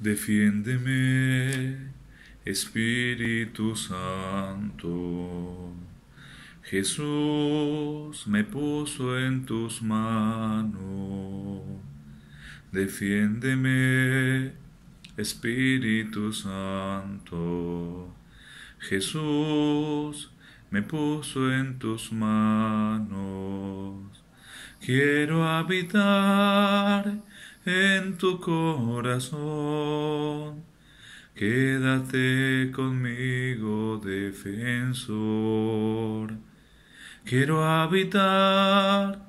Defiéndeme, Espíritu Santo. Jesús me puso en tus manos. Defiéndeme, Espíritu Santo. Jesús me puso en tus manos. Quiero habitar en tu corazón. Quédate conmigo, defensor. Quiero habitar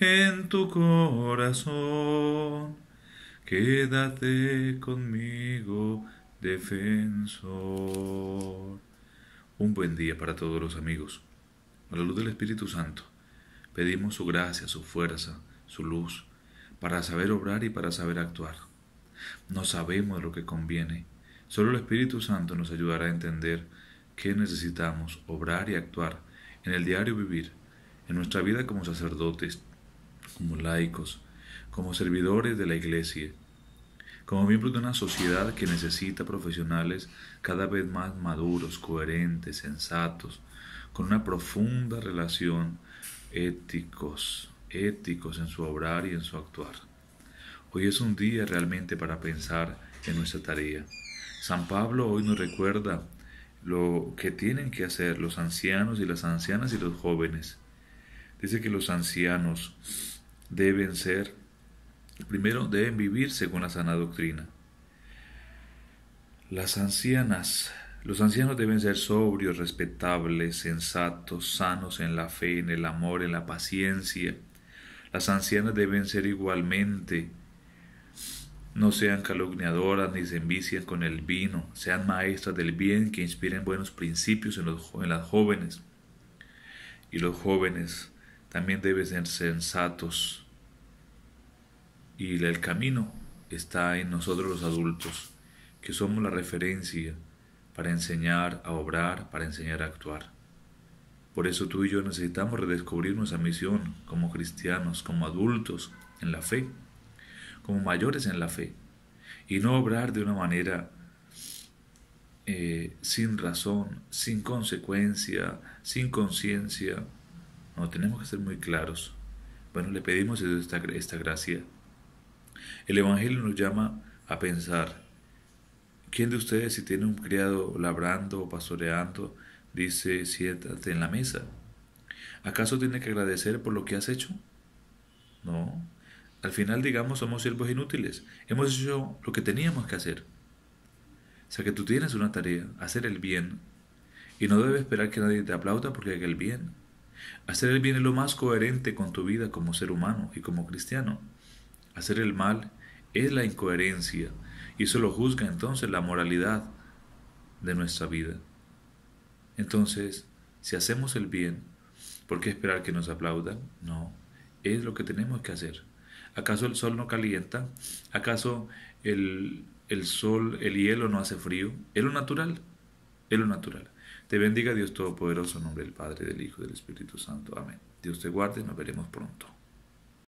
en tu corazón. Quédate conmigo, defensor. Un buen día para todos los amigos. A la luz del Espíritu Santo, pedimos su gracia, su fuerza, su luz para saber obrar y para saber actuar. No sabemos lo que conviene. Solo el Espíritu Santo nos ayudará a entender qué necesitamos obrar y actuar en el diario vivir, en nuestra vida como sacerdotes, como laicos, como servidores de la Iglesia, como miembros de una sociedad que necesita profesionales cada vez más maduros, coherentes, sensatos, con una profunda relación éticos éticos en su obrar y en su actuar. Hoy es un día realmente para pensar en nuestra tarea. San Pablo hoy nos recuerda lo que tienen que hacer los ancianos y las ancianas y los jóvenes. Dice que los ancianos deben ser, primero deben vivir según la sana doctrina. Las ancianas, los ancianos deben ser sobrios, respetables, sensatos, sanos en la fe, en el amor, en la paciencia, las ancianas deben ser igualmente. No sean calumniadoras ni se envician con el vino, sean maestras del bien que inspiren buenos principios en, los, en las jóvenes. Y los jóvenes también deben ser sensatos. Y el camino está en nosotros los adultos, que somos la referencia para enseñar a obrar, para enseñar a actuar. Por eso tú y yo necesitamos redescubrir nuestra misión como cristianos, como adultos en la fe, como mayores en la fe, y no obrar de una manera eh, sin razón, sin consecuencia, sin conciencia. No, tenemos que ser muy claros. Bueno, le pedimos esta, esta gracia. El Evangelio nos llama a pensar, ¿quién de ustedes si tiene un criado labrando o pastoreando, Dice, siéntate en la mesa. ¿Acaso tiene que agradecer por lo que has hecho? No. Al final, digamos, somos siervos inútiles. Hemos hecho lo que teníamos que hacer. O sea que tú tienes una tarea, hacer el bien. Y no debes esperar que nadie te aplauda porque haga el bien. Hacer el bien es lo más coherente con tu vida como ser humano y como cristiano. Hacer el mal es la incoherencia. Y eso lo juzga entonces la moralidad de nuestra vida. Entonces, si hacemos el bien, ¿por qué esperar que nos aplaudan? No, es lo que tenemos que hacer. ¿Acaso el sol no calienta? ¿Acaso el, sol, el hielo no hace frío? Es lo natural, es lo natural. Te bendiga Dios Todopoderoso en nombre del Padre, del Hijo y del Espíritu Santo. Amén. Dios te guarde, nos veremos pronto.